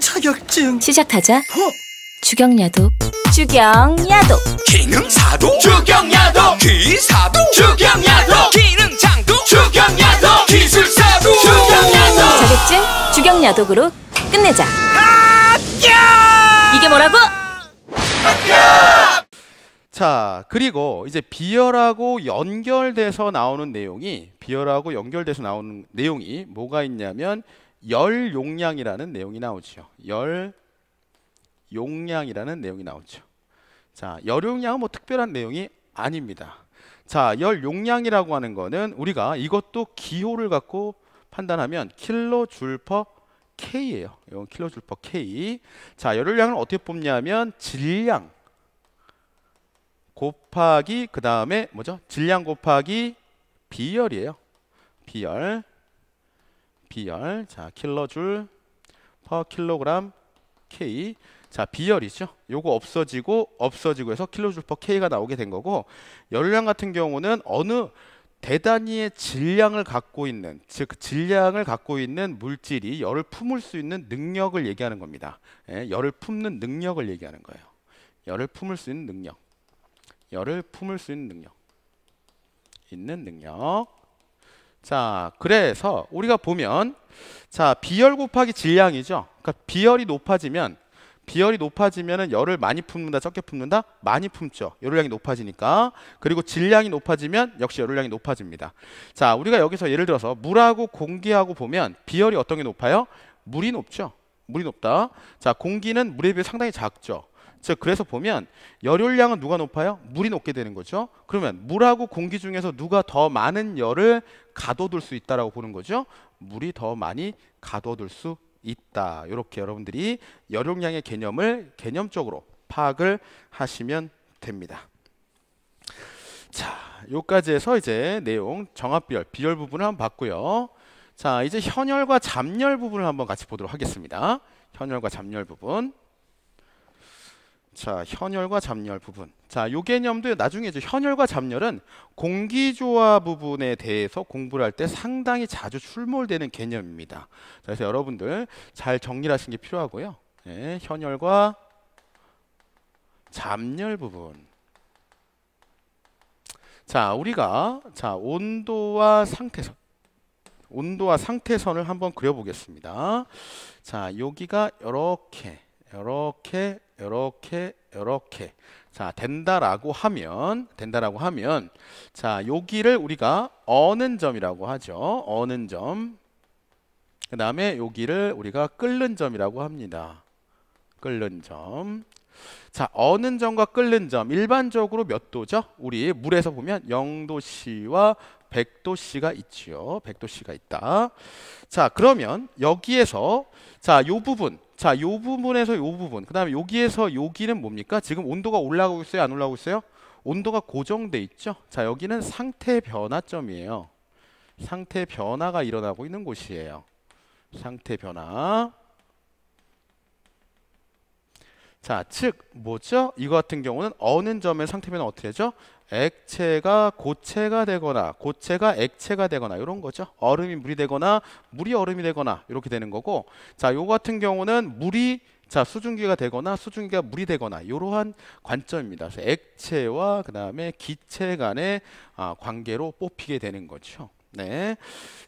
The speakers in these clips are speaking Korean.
자격증 시작하자 어? 주경야도 주경야도 기능사도 주경야도 기사도 주경야도 기능장도 주경야도 기술사도 주경야도 자격증 주경야독으로 끝내자 이게 뭐라고? 자 그리고 이제 비열하고 연결돼서 나오는 내용이 비열하고 연결돼서 나오는 내용이 뭐가 있냐면 열 용량이라는 내용이 나오죠. 열 용량이라는 내용이 나오죠. 자, 열 용량은 뭐 특별한 내용이 아닙니다. 자, 열 용량이라고 하는 거는 우리가 이것도 기호를 갖고 판단하면 킬로줄 퍼 K예요. 이건 킬로줄 퍼 K. 자, 열용량을 어떻게 뽑냐면 질량 곱하기 그 다음에 뭐죠? 질량 곱하기 비열이에요. 비열. 비열 자, 킬러줄 퍼 킬로그램 K. 자, 비열이죠 요거 없어지고 없어지고 해서 킬로줄 퍼 K가 나오게 된 거고 열량 같은 경우는 어느 대단위의 질량을 갖고 있는 즉 질량을 갖고 있는 물질이 열을 품을 수 있는 능력을 얘기하는 겁니다. 예, 열을 품는 능력을 얘기하는 거예요. 열을 품을 수 있는 능력. 열을 품을 수 있는 능력. 있는 능력. 자, 그래서 우리가 보면 자, 비열 곱하기 질량이죠. 그러니까 비열이 높아지면 비열이 높아지면은 열을 많이 품는다, 적게 품는다? 많이 품죠. 열량이 높아지니까. 그리고 질량이 높아지면 역시 열량이 높아집니다. 자, 우리가 여기서 예를 들어서 물하고 공기하고 보면 비열이 어떤 게 높아요? 물이 높죠. 물이 높다. 자, 공기는 물에 비해 상당히 작죠. 즉 그래서 보면 열율량은 누가 높아요? 물이 높게 되는 거죠. 그러면 물하고 공기 중에서 누가 더 많은 열을 가둬둘 수 있다라고 보는 거죠. 물이 더 많이 가둬둘 수 있다. 이렇게 여러분들이 열용량의 개념을 개념적으로 파악을 하시면 됩니다. 자, 여기까지 해서 이제 내용 정합 비열, 비열 부분을 한번 봤고요. 자, 이제 현열과 잠열 부분을 한번 같이 보도록 하겠습니다. 현열과 잠열 부분. 자, 현열과 잠열 부분. 자, 요 개념도 나중에 이제 현열과 잠열은 공기조화 부분에 대해서 공부를 할 때 상당히 자주 출몰되는 개념입니다. 자, 그래서 여러분들 잘 정리를 하시는 게 필요하고요. 예, 현열과 잠열 부분. 자, 우리가 자, 온도와 상태선 온도와 상태선을 한번 그려보겠습니다. 자, 여기가 이렇게, 이렇게, 이렇게, 이렇게. 자, 된다라고 하면, 된다라고 하면, 자, 여기를 우리가 어는 점이라고 하죠. 어는 점. 그 다음에 여기를 우리가 끓는 점이라고 합니다. 끓는 점. 자, 어는 점과 끓는 점 일반적으로 몇 도죠? 우리 물에서 보면 0도씨와 백도씨가 있지요. 백도씨가 있다. 자, 그러면 여기에서 자, 요 부분. 자, 요 부분에서 요 부분. 그다음에 여기에서 여기는 뭡니까? 지금 온도가 올라가고 있어요, 안 올라가고 있어요? 온도가 고정돼 있죠. 자, 여기는 상태 변화점이에요. 상태 변화가 일어나고 있는 곳이에요. 상태 변화. 자, 즉 뭐죠? 이거 같은 경우는 어느 점의 상태면 어떻게 되죠? 액체가 고체가 되거나 고체가 액체가 되거나 이런 거죠. 얼음이 물이 되거나 물이 얼음이 되거나 이렇게 되는 거고 자, 요 같은 경우는 물이 자, 수증기가 되거나 수증기가 물이 되거나 이러한 관점입니다. 그래서 액체와 그다음에 기체 간의 아, 관계로 뽑히게 되는 거죠. 네.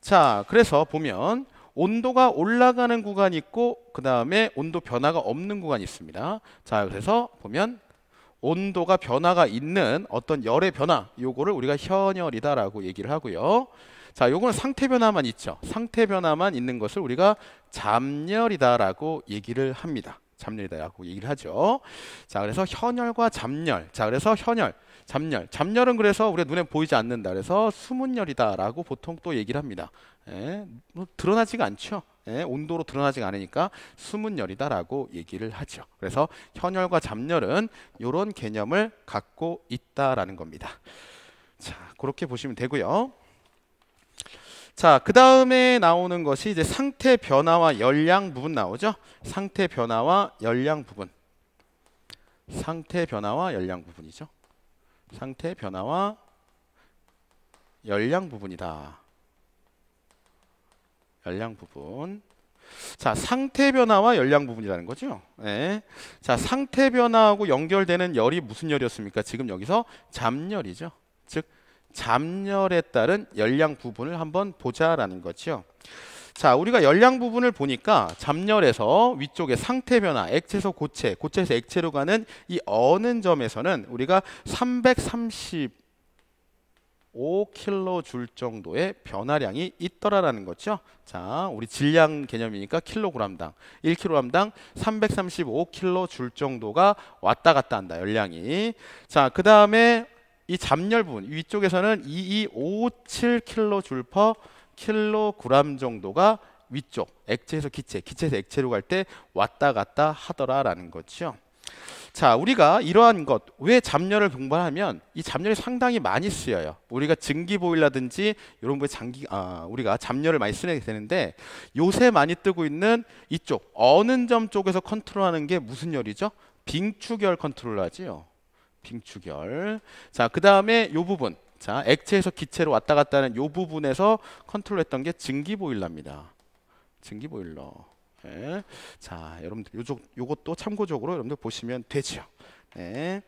자, 그래서 보면 온도가 올라가는 구간이 있고 그 다음에 온도 변화가 없는 구간이 있습니다. 자 그래서 보면 온도가 변화가 있는 어떤 열의 변화 요거를 우리가 현열이다라고 얘기를 하고요. 자, 요거는 상태 변화만 있죠. 상태 변화만 있는 것을 우리가 잠열이다라고 얘기를 합니다. 잡열이다라고 얘기를 하죠. 자, 그래서 현열과 잡열. 자, 그래서 현열, 잡열. 잡열은 그래서 우리가 눈에 보이지 않는다. 그래서 수문 열이다라고 보통 또 얘기를 합니다. 예, 뭐 드러나지가 않죠. 예, 온도로 드러나지 가 않으니까 수문 열이다라고 얘기를 하죠. 그래서 현열과 잡열은 이런 개념을 갖고 있다라는 겁니다. 자, 그렇게 보시면 되고요. 자, 그 다음에 나오는 것이 이제 상태 변화와 열량 부분 나오죠. 상태 변화와 열량 부분. 상태 변화와 열량 부분이죠. 상태 변화와 열량 부분이다. 열량 부분. 자, 상태 변화와 열량 부분이라는 거죠. 네. 자, 상태 변화하고 연결되는 열이 무슨 열이었습니까? 지금 여기서 잠열이죠. 즉 잠열에 따른 열량 부분을 한번 보자라는 거죠. 자, 우리가 열량 부분을 보니까 잠열에서 위쪽에 상태 변화, 액체에서 고체, 고체에서 액체로 가는 이 어는 점에서는 우리가 3 3 5킬로줄 정도의 변화량이 있더라라는 거죠. 자, 우리 질량 개념이니까 킬로그램당 1kg당 335킬로줄 정도가 왔다 갔다 한다. 열량이. 자, 그다음에 이잠열분 위쪽에서는 2 2 5 7 킬로줄퍼 킬로그램 정도가 위쪽 액체에서 기체, 기체에서 액체로 갈 때 왔다 갔다 하더라라는 거죠. 자, 우리가 이러한 것, 왜 잡열을 동반하면 이 잡열이 상당히 많이 쓰여요. 우리가 증기 보일라든지 이런 부에 장기, 아, 우리가 잡열을 많이 쓰게 되는데 요새 많이 뜨고 있는 이쪽 어느 점 쪽에서 컨트롤하는 게 무슨 열이죠? 빙축열 컨트롤하지요. 빙축열. 자, 그 다음에 요 부분. 자, 액체에서 기체로 왔다 갔다 하는 요 부분에서 컨트롤 했던 게 증기 보일러입니다. 증기 보일러. 네. 자, 여러분들 요쪽, 요것도 참고적으로 여러분들 보시면 되죠. 네.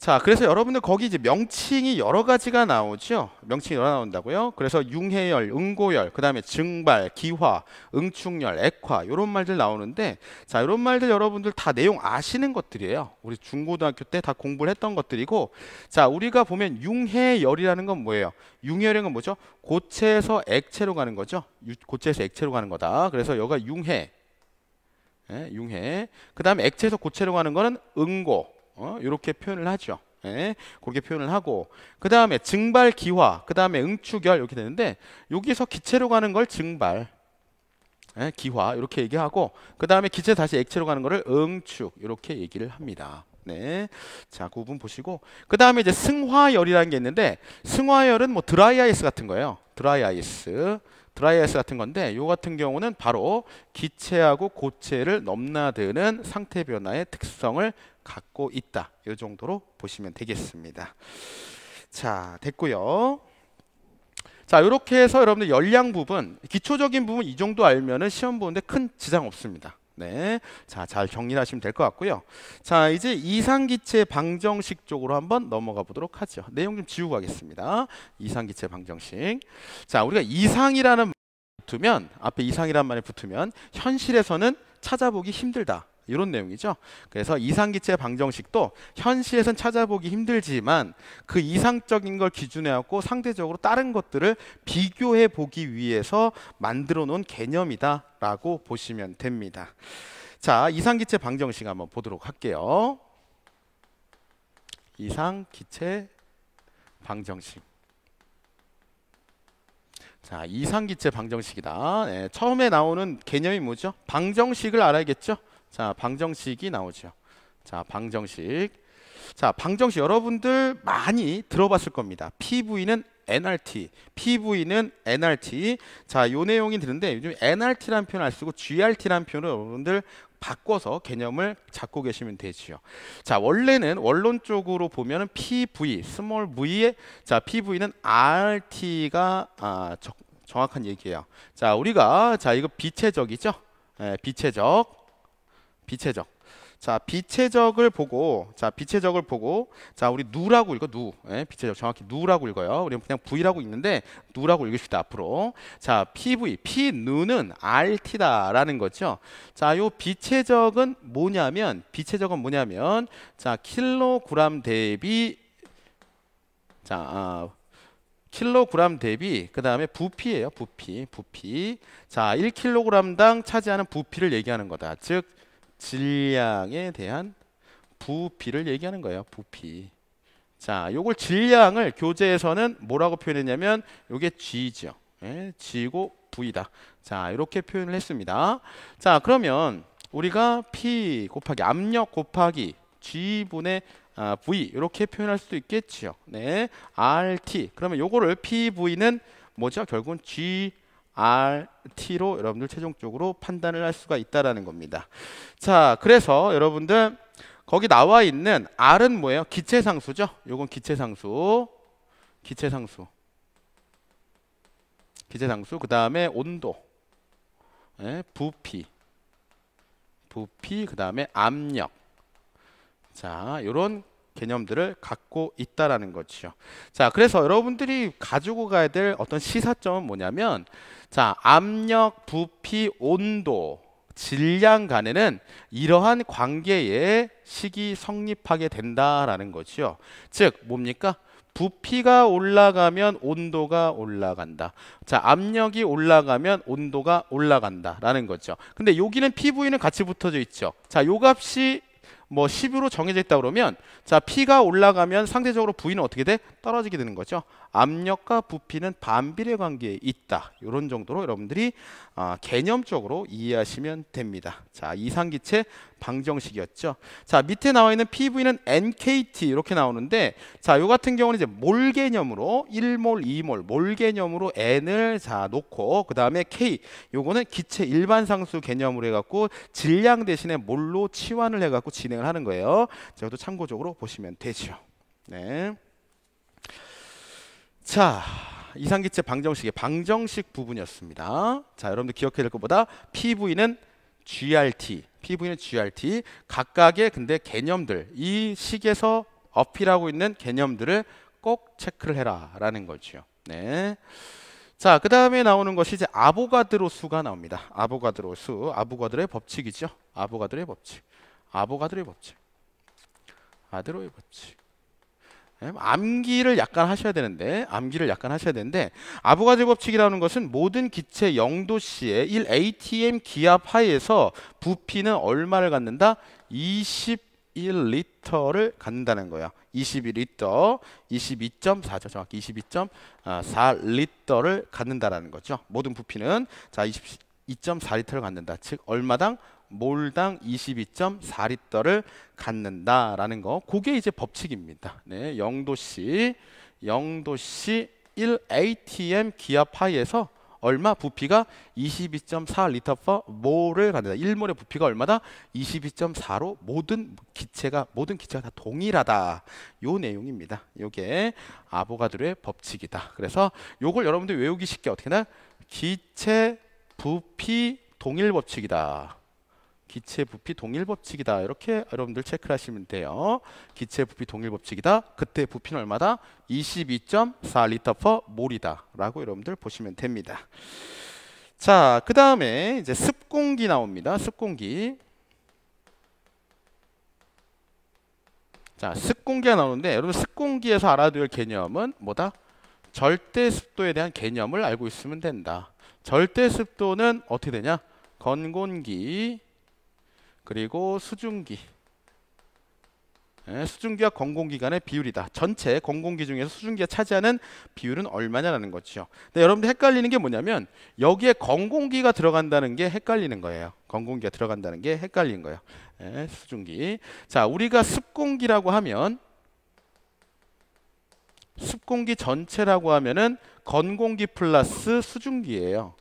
자, 그래서 여러분들 거기 이제 명칭이 여러 가지가 나오죠. 명칭이 여러 나온다고요. 그래서 융해열, 응고열, 그다음에 증발, 기화, 응축열, 액화 이런 말들 나오는데 자, 이런 말들 여러분들 다 내용 아시는 것들이에요. 우리 중고등학교 때 다 공부를 했던 것들이고 자, 우리가 보면 융해열이라는 건 뭐예요? 융해열인 건 뭐죠? 고체에서 액체로 가는 거죠. 고체에서 액체로 가는 거다. 그래서 여기가 융해. 예, 융해. 그다음에 액체에서 고체로 가는 거는 응고. 이렇게 어? 표현을 하죠. 예, 그렇게 표현을 하고 그 다음에 증발 기화, 그 다음에 응축열 이렇게 되는데 여기서 기체로 가는 걸 증발, 예, 기화 이렇게 얘기하고 그 다음에 기체 다시 액체로 가는 거를 응축 이렇게 얘기를 합니다. 네, 자 구분 그 보시고 그 다음에 이제 승화열이라는 게 있는데 승화열은 뭐 드라이 아이스 같은 거예요. 드라이 아이스 드라이아이스 같은 건데 요 같은 경우는 바로 기체하고 고체를 넘나드는 상태 변화의 특성을 갖고 있다. 이 정도로 보시면 되겠습니다. 자, 됐고요. 자, 이렇게 해서 여러분들 열량 부분, 기초적인 부분 이 정도 알면은 시험 보는데 큰 지장 없습니다. 네. 자, 잘 정리를 하시면 될 것 같고요. 자, 이제 이상기체 방정식 쪽으로 한번 넘어가 보도록 하죠. 내용 좀 지우고 가겠습니다. 이상기체 방정식. 자, 우리가 이상이라는 붙으면 앞에 이상이란 말이 붙으면 현실에서는 찾아보기 힘들다. 이런 내용이죠. 그래서 이상기체 방정식도 현실에선 찾아보기 힘들지만 그 이상적인 걸기준에 갖고 상대적으로 다른 것들을 비교해 보기 위해서 만들어 놓은 개념이다라고 보시면 됩니다. 자, 이상기체 방정식 한번 보도록 할게요. 이상기체 방정식 자 이상기체 방정식이다 네, 처음에 나오는 개념이 뭐죠? 방정식을 알아야겠죠? 자, 방정식이 나오죠. 자, 방정식. 자, 방정식 여러분들 많이 들어봤을 겁니다. PV는 NRT, PV는 NRT. 자, 요 내용이 드는데 요즘 NRT라는 표현을 안 쓰고 GRT라는 표현을 여러분들 바꿔서 개념을 잡고 계시면 되지요. 자, 원래는 원론적으로 보면 PV, 스몰 V에 자, PV는 RT가 아, 적, 정확한 얘기예요. 자, 우리가 자, 이거 비체적이죠? 에, 예, 비체적. 비체적. 자, 비체적을 보고, 자, 비체적을 보고, 자, 우리 누라고 읽어, 누. 예, 비체적 정확히 누라고 읽어요. 우리는 그냥 V라고 읽는데, 누라고 읽읍시다, 앞으로. 자, PV, P누는 RT다라는 거죠. 자, 요 비체적은 뭐냐면, 비체적은 뭐냐면, 자, 킬로그램 대비, 자, 아, 킬로그램 대비 그 다음에 부피예요 부피 부피 자1킬로그 g 당 차지하는 부피를 얘기하는 거다 즉 질량에 대한 부피를 얘기하는 거예요. 부피. 자, 요걸 질량을 교재에서는 뭐라고 표현했냐면 요게 G죠. 예, G고 V다. 자, 이렇게 표현을 했습니다. 자, 그러면 우리가 P 곱하기 압력 곱하기 G분의 아, V 이렇게 표현할 수도 있겠죠 네, RT. 그러면 요거를 PV는 뭐죠? 결국은 G RT로 여러분들 최종적으로 판단을 할 수가 있다라는 겁니다. 자, 그래서 여러분들 거기 나와 있는 R은 뭐예요? 기체 상수죠. 요건 기체 상수. 기체 상수. 기체 상수. 그다음에 온도. 네, 부피. 부피 그다음에 압력. 자, 요런 개념들을 갖고 있다라는 거죠 자, 그래서 여러분들이 가지고 가야 될 어떤 시사점은 뭐냐면 자, 압력, 부피, 온도 질량 간에는 이러한 관계에 식이 성립하게 된다라는 거죠즉 뭡니까? 부피가 올라가면 온도가 올라간다. 자, 압력이 올라가면 온도가 올라간다라는 거죠. 근데 여기는 PV는 같이 붙어져 있죠. 자, 요 값이 뭐 10으로 정해져 있다 그러면 자 P가 올라가면 상대적으로 부 V는 어떻게 돼? 떨어지게 되는 거죠. 압력과 부피는 반비례 관계에 있다. 이런 정도로 여러분들이 어, 개념적으로 이해하시면 됩니다. 자 이상기체 방정식이었죠. 자, 밑에 나와 있는 PV는 NKT 이렇게 나오는데 자, 요 같은 경우는 이제 몰 개념으로 1몰, 2몰, 몰 개념으로 N을 자, 놓고 그다음에 K 요거는 기체 일반 상수 개념으로 해 갖고 질량 대신에 몰로 치환을 해 갖고 진행을 하는 거예요. 자, 이것도 참고적으로 보시면 되죠. 네. 자, 이상기체 방정식의 방정식 부분이었습니다. 자, 여러분들 기억해야 될 것보다 PV는 GRT, PV는 GRT 각각의 근데 개념들 이 식에서 어필하고 있는 개념들을 꼭 체크를 해라라는 거지 네. 자, 그 다음에 나오는 것이 이제 아보가드로 수가 나옵니다. 아보가드로 수, 아보가드로의 법칙이죠. 아보가드로의 법칙, 아보가드로의 법칙, 아드로의 법칙. 예, 암기를 약간 하셔야 되는데 암기를 약간 하셔야 되는데 아부가드 법칙이라는 것은 모든 기체 0도씨의 1 atm 기압 하에서 부피는 얼마를 갖는다? 21리터를 갖는다는 거야. 21리터, 22.4죠. 정확히 22.4리터를 갖는다라는 거죠. 모든 부피는 자 22.4리터를 갖는다. 즉 얼마당 몰당 22.4리터를 갖는다라는 거. 그게 이제 법칙입니다. 네, 0도씨, 0도씨 1atm 기압하에서 얼마 부피가 22.4리터 p 몰을 갖는다. 1몰의 부피가 얼마다? 22.4로 모든 기체가 모든 기체가 다 동일하다. 요 내용입니다. 요게 아보가드로의 법칙이다. 그래서 요걸 여러분들 외우기 쉽게 어떻게나 기체 부피 동일 법칙이다. 기체 부피 동일 법칙이다. 이렇게 여러분들 체크 하시면 돼요. 기체 부피 동일 법칙이다. 그때 부피는 얼마다? 22.4리터 퍼 몰이다. 라고 여러분들 보시면 됩니다. 자, 그 다음에 이제 습공기 나옵니다. 습공기. 자, 습공기가 나오는데 여러분 습공기에서 알아둘 개념은 뭐다? 절대 습도에 대한 개념을 알고 있으면 된다. 절대 습도는 어떻게 되냐? 건곤기 그리고 수증기 예, 수증기와 공공기관의 비율이다. 전체 공공기 중에서 수증기가 차지하는 비율은 얼마냐라는 거죠. 근데 여러분들 헷갈리는 게 뭐냐면 여기에 공공기가 들어간다는 게 헷갈리는 거예요. 공공기가 들어간다는 게 헷갈린 거예요. 예, 수증기. 자, 우리가 습공기라고 하면 습공기 전체라고 하면은 건공기 플러스 수증기예요.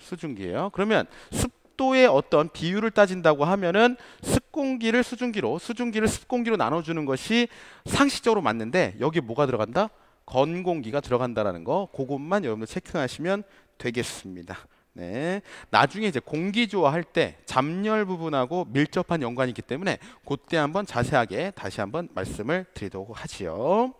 수증기예요. 그러면 습 습도의 어떤 비율을 따진다고 하면은 습공기를 수증기로, 수증기를 습공기로 나눠주는 것이 상식적으로 맞는데 여기 뭐가 들어간다? 건공기가 들어간다라는 거, 그것만 여러분들 체크하시면 되겠습니다. 네. 나중에 이제 공기조화 할때 잠열 부분하고 밀접한 연관이 있기 때문에 그때 한번 자세하게 다시 한번 말씀을 드리도록 하지요.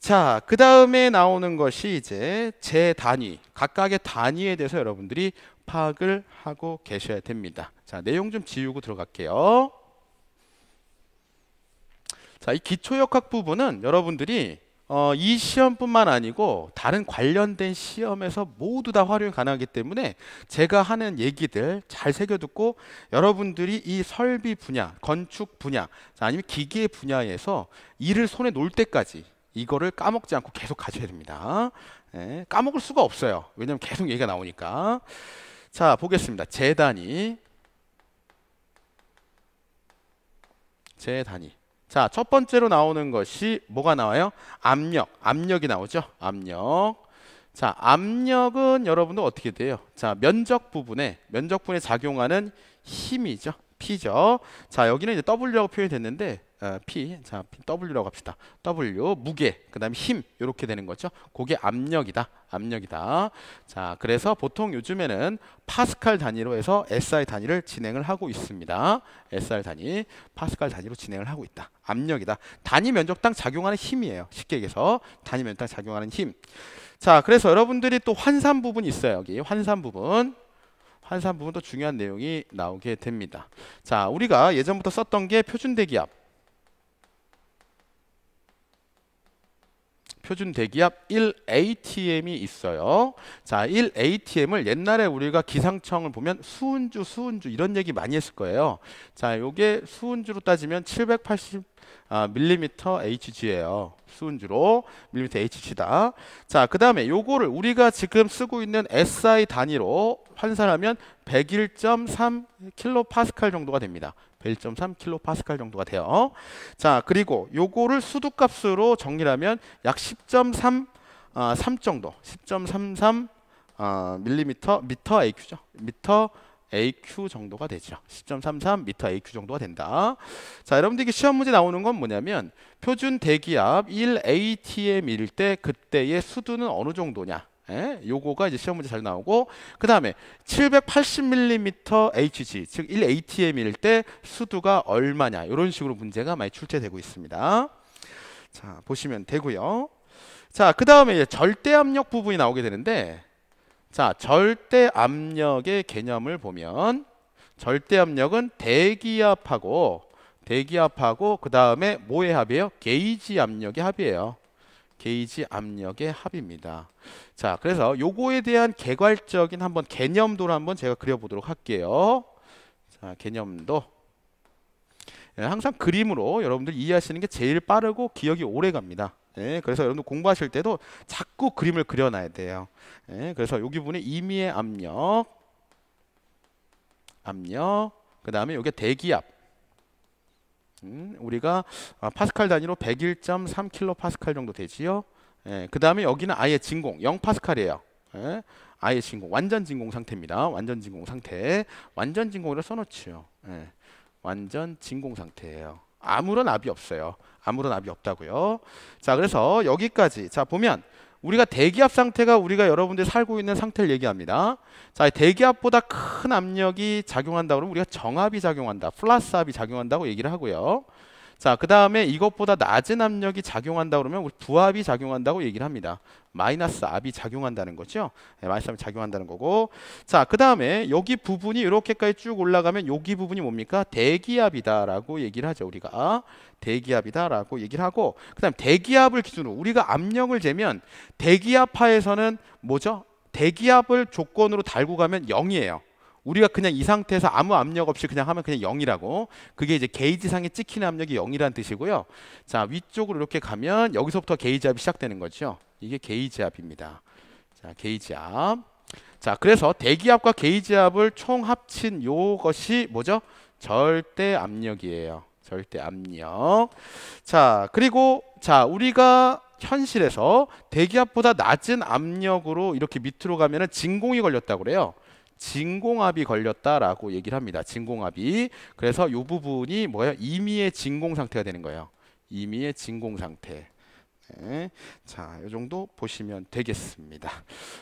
자, 그 다음에 나오는 것이 이제 제 단위, 각각의 단위에 대해서 여러분들이 파악을 하고 계셔야 됩니다. 자, 내용 좀 지우고 들어갈게요. 자, 이 기초역학 부분은 여러분들이 어, 이 시험뿐만 아니고 다른 관련된 시험에서 모두 다 활용 가능하기 때문에 제가 하는 얘기들 잘 새겨듣고 여러분들이 이 설비 분야, 건축 분야, 아니면 기계 분야에서 일을 손에 놓을 때까지 이거를 까먹지 않고 계속 가져야 됩니다. 예, 까먹을 수가 없어요. 왜냐하면 계속 얘기가 나오니까. 자 보겠습니다. 재단이 재단이 자첫 번째로 나오는 것이 뭐가 나와요? 압력 압력이 나오죠. 압력 자 압력은 여러분도 어떻게 돼요? 자 면적 부분에 면적 분에 작용하는 힘이죠. P죠. 자, 여기는 이제 W라고 표현됐는데 어, P, 자 W라고 합시다. W 무게, 그다음에 힘 이렇게 되는 거죠. 그게 압력이다. 압력이다. 자, 그래서 보통 요즘에는 파스칼 단위로 해서 SI 단위를 진행을 하고 있습니다. s i 단위, 파스칼 단위로 진행을 하고 있다. 압력이다. 단위 면적당 작용하는 힘이에요. 쉽게 얘기해서 단위 면적당 작용하는 힘. 자, 그래서 여러분들이 또 환산 부분이 있어요. 여기 환산 부분. 환산 부분도 중요한 내용이 나오게 됩니다. 자, 우리가 예전부터 썼던 게 표준대기압. 표준 대기압 1ATM이 있어요. 자, 1ATM을 옛날에 우리가 기상청을 보면 수은주, 수은주 이런 얘기 많이 했을 거예요. 자, 요게 수은주로 따지면 780 아, 밀리미터 HG예요. 수은주로 밀리미터 HG다. 자, 그 다음에 요거를 우리가 지금 쓰고 있는 SI 단위로 환산하면 101.3 킬로파스칼 정도가 됩니다. 1.3kPa 정도가 돼요. 자, 그리고 요거를 수두값으로 정리하면 약 10.3 어, 3 정도, 10.33 어, 아, 밀리미터 미터 AQ죠. 미터 AQ 정도가 되죠. 10.33 미터 AQ 정도가 된다. 자, 여러분들이 시험 문제 나오는 건 뭐냐면 표준 대기압 1 ATM일 때 그때의 수두는 어느 정도냐? 예? 요거가 이제 시험 문제 잘 나오고 그 다음에 780mm HG 즉 1ATM일 때 수두가 얼마냐 이런 식으로 문제가 많이 출제되고 있습니다. 자 보시면 되고요. 자 그 다음에 절대 압력 부분이 나오게 되는데 자 절대 압력의 개념을 보면 절대 압력은 대기압하고 대기압하고 그 다음에 뭐의 합이에요? 게이지 압력의 합이에요. 게이지 압력의 합입니다. 자, 그래서 요거에 대한 개괄적인 한번 개념도를 한번 제가 그려보도록 할게요. 자, 개념도. 예, 항상 그림으로 여러분들 이해하시는 게 제일 빠르고 기억이 오래 갑니다. 예, 그래서 여러분들 공부하실 때도 자꾸 그림을 그려놔야 돼요. 예, 그래서 요기 부분에 임의의 압력, 압력, 그 다음에 요게 대기압, 음, 우리가 아, 파스칼 단위로 101.3킬로파스칼 정도 되지요. 예, 그 다음에 여기는 아예 진공 0파스칼이에요. 예, 아예 진공 완전 진공 상태입니다. 완전 진공 상태 완전 진공으로 써놓지요. 예, 완전 진공 상태예요. 아무런 압이 없어요. 아무런 압이 없다고요. 자 그래서 여기까지 자 보면 우리가 대기압 상태가 우리가 여러분들 살고 있는 상태를 얘기합니다. 자, 대기압보다 큰 압력이 작용한다 그러면 우리가 정압이 작용한다. 플러스압이 작용한다고 얘기를 하고요. 자, 그 다음에 이것보다 낮은 압력이 작용한다 그러면 우리 부압이 작용한다고 얘기를 합니다. 마이너스 압이 작용한다는 거죠. 네, 마이너스 압이 작용한다는 거고. 자, 그 다음에 여기 부분이 이렇게까지 쭉 올라가면 여기 부분이 뭡니까? 대기압이다라고 얘기를 하죠. 우리가 대기압이다라고 얘기를 하고, 그 다음 대기압을 기준으로 우리가 압력을 재면 대기압 하에서는 뭐죠? 대기압을 조건으로 달고 가면 0이에요. 우리가 그냥 이 상태에서 아무 압력 없이 그냥 하면 그냥 0이라고 그게 이제 게이지상에 찍히는 압력이 0이라는 뜻이고요 자 위쪽으로 이렇게 가면 여기서부터 게이지 압이 시작되는 거죠 이게 게이지 압입니다 자 게이지 압자 그래서 대기압과 게이지 압을 총 합친 요것이 뭐죠 절대 압력이에요 절대 압력 자 그리고 자 우리가 현실에서 대기압보다 낮은 압력으로 이렇게 밑으로 가면은 진공이 걸렸다고 그래요 진공압이 걸렸다라고 얘기를 합니다. 진공압이. 그래서 이 부분이 뭐예요? 임의의 진공 상태가 되는 거예요. 임의의 진공 상태. 네. 자, 이 정도 보시면 되겠습니다.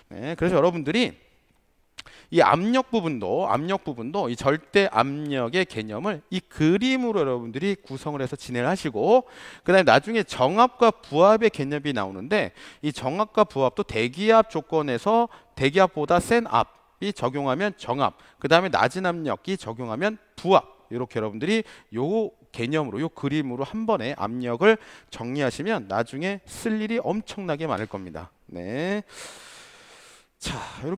네. 그래서 여러분들이 이 압력 부분도 압력 부분도 이 절대 압력의 개념을 이 그림으로 여러분들이 구성을 해서 진행을 하시고 그다음에 나중에 정압과 부압의 개념이 나오는데 이 정압과 부압도 대기압 조건에서 대기압보다 센압 이 적용하면 정압, 그 다음에 낮은 압력이 적용하면 부압 이렇게 여러분들이 요 개념으로 요 그림으로 한 번에 압력을 정리하시면 나중에 쓸 일이 엄청나게 많을 겁니다. 네. 자, 이렇게